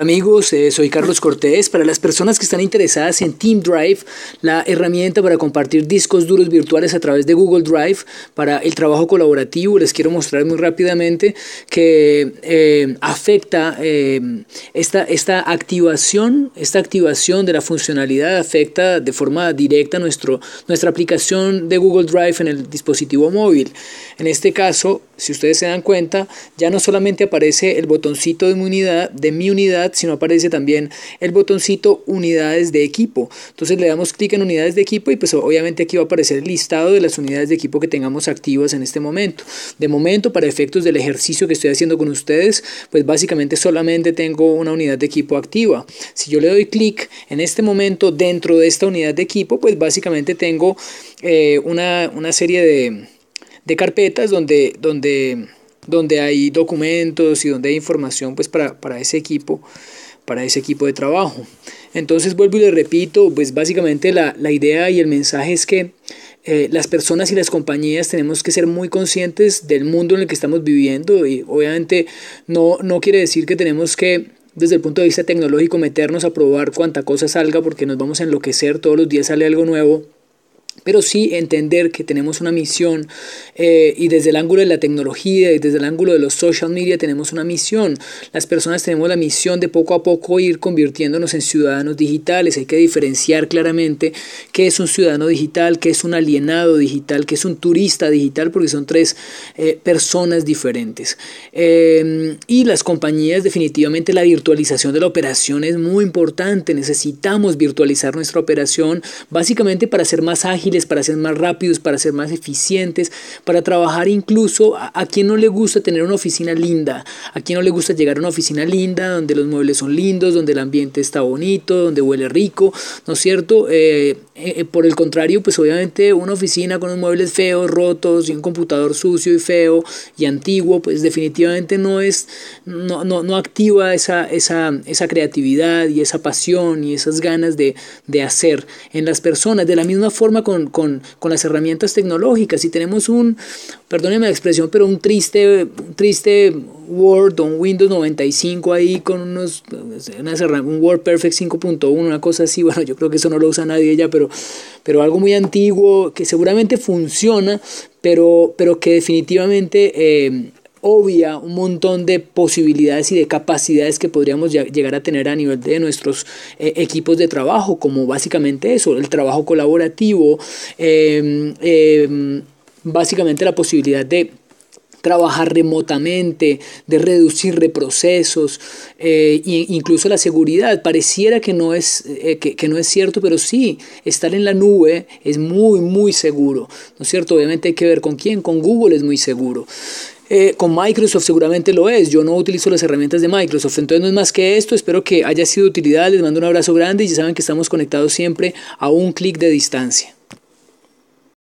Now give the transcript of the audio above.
Amigos, eh, soy Carlos Cortés. Para las personas que están interesadas en Team Drive, la herramienta para compartir discos duros virtuales a través de Google Drive para el trabajo colaborativo, les quiero mostrar muy rápidamente que eh, afecta eh, esta, esta activación, esta activación de la funcionalidad afecta de forma directa nuestro, nuestra aplicación de Google Drive en el dispositivo móvil. En este caso, si ustedes se dan cuenta, ya no solamente aparece el botoncito de unidad, de mi unidad sino aparece también el botoncito unidades de equipo. Entonces le damos clic en unidades de equipo y pues obviamente aquí va a aparecer el listado de las unidades de equipo que tengamos activas en este momento. De momento, para efectos del ejercicio que estoy haciendo con ustedes, pues básicamente solamente tengo una unidad de equipo activa. Si yo le doy clic en este momento dentro de esta unidad de equipo, pues básicamente tengo eh, una, serie de, carpetas donde... donde donde hay documentos y donde hay información pues, para, ese equipo para ese equipo de trabajo. Entonces vuelvo y le repito, pues básicamente la, idea y el mensaje es que eh, las personas y las compañías tenemos que ser muy conscientes del mundo en el que estamos viviendo y obviamente no, no quiere decir que tenemos que desde el punto de vista tecnológico meternos a probar cuánta cosa salga porque nos vamos a enloquecer, todos los días sale algo nuevo pero sí entender que tenemos una misión eh, y desde el ángulo de la tecnología y desde el ángulo de los social media tenemos una misión. Las personas tenemos la misión de poco a poco ir convirtiéndonos en ciudadanos digitales. Hay que diferenciar claramente qué es un ciudadano digital, qué es un alienado digital, qué es un turista digital, porque son tres eh, personas diferentes. Eh, y las compañías, definitivamente la virtualización de la operación es muy importante. Necesitamos virtualizar nuestra operación básicamente para ser más ágiles para ser más rápidos, para ser más eficientes, para trabajar incluso a, quien no le gusta tener una oficina linda, a quien no le gusta llegar a una oficina linda donde los muebles son lindos, donde el ambiente está bonito, donde huele rico, ¿no es cierto? Eh, eh, por el contrario, pues obviamente una oficina con los muebles feos, rotos y un computador sucio y feo y antiguo, pues definitivamente no es, no, no, no activa esa, esa, esa creatividad y esa pasión y esas ganas de, de hacer en las personas. De la misma forma con con, con, las herramientas tecnológicas. Y tenemos un, perdónenme la expresión, pero un triste, un triste Word on un Windows 95 ahí con unos, un Word Perfect 5.1, una cosa así, bueno, yo creo que eso no lo usa nadie ya, pero, pero algo muy antiguo que seguramente funciona, pero, pero que definitivamente... Eh, obvia un montón de posibilidades y de capacidades que podríamos llegar a tener a nivel de nuestros eh, equipos de trabajo, como básicamente eso, el trabajo colaborativo, em, em, básicamente la posibilidad de trabajar remotamente, de reducir reprocesos, eh, incluso la seguridad. Pareciera que no, es, eh, que, no es cierto, pero sí, estar en la nube es muy, muy seguro. ¿No es cierto? Obviamente hay que ver con quién, con Google es muy seguro. Eh, con Microsoft seguramente lo es. Yo no utilizo las herramientas de Microsoft. Entonces no es más que esto. Espero que haya sido de utilidad. Les mando un abrazo grande y ya saben que estamos conectados siempre a un clic de distancia.